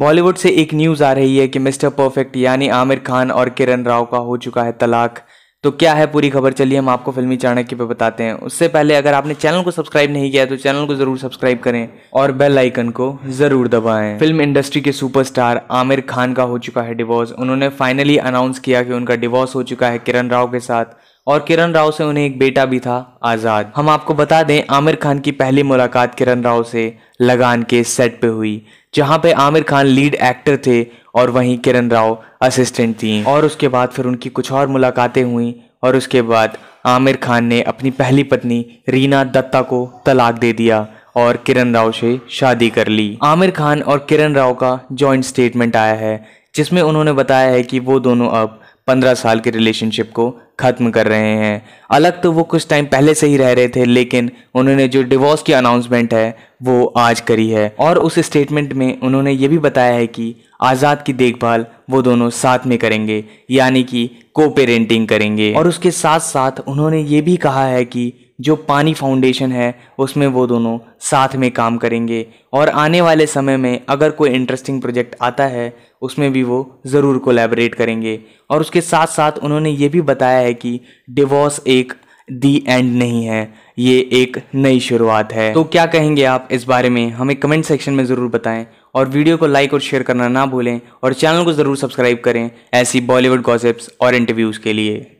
बॉलीवुड से एक न्यूज आ रही है कि मिस्टर परफेक्ट यानी आमिर खान और किरण राव का हो चुका है तलाक तो क्या है पूरी खबर चलिए हम आपको फिल्मी चाणक्य पे बताते हैं उससे पहले अगर आपने चैनल को सब्सक्राइब नहीं किया तो चैनल को जरूर सब्सक्राइब करें और बेल आइकन को जरूर दबाएं फिल्म इंडस्ट्री के सुपरस्टार आमिर खान का हो चुका है डिवोर्स उन्होंने फाइनली अनाउंस किया कि उनका डिवोर्स हो चुका है किरण राव के साथ और किरण राव से उन्हें एक बेटा भी था आज़ाद हम आपको बता दें आमिर खान की पहली मुलाकात किरण राव से लगान के सेट पे हुई जहां पे आमिर खान लीड एक्टर थे और वहीं किरण राव असिस्टेंट थी और उसके बाद फिर उनकी कुछ और मुलाकातें हुई और उसके बाद आमिर खान ने अपनी पहली पत्नी रीना दत्ता को तलाक दे दिया और किरण राव से शादी कर ली आमिर खान और किरण राव का जॉइंट स्टेटमेंट आया है जिसमें उन्होंने बताया है कि वो दोनों अब पंद्रह साल के रिलेशनशिप को ख़त्म कर रहे हैं अलग तो वो कुछ टाइम पहले से ही रह रहे थे लेकिन उन्होंने जो डिवोर्स की अनाउंसमेंट है वो आज करी है और उस स्टेटमेंट में उन्होंने ये भी बताया है कि आज़ाद की देखभाल वो दोनों साथ में करेंगे यानी कि को पेरेंटिंग करेंगे और उसके साथ साथ उन्होंने ये भी कहा है कि जो पानी फाउंडेशन है उसमें वो दोनों साथ में काम करेंगे और आने वाले समय में अगर कोई इंटरेस्टिंग प्रोजेक्ट आता है उसमें भी वो ज़रूर कोलैबोरेट करेंगे और उसके साथ साथ उन्होंने ये भी बताया है कि डिवोर्स एक दी एंड नहीं है ये एक नई शुरुआत है तो क्या कहेंगे आप इस बारे में हमें कमेंट सेक्शन में ज़रूर बताएं और वीडियो को लाइक और शेयर करना ना भूलें और चैनल को ज़रूर सब्सक्राइब करें ऐसी बॉलीवुड गॉसिप्स और इंटरव्यूज़ के लिए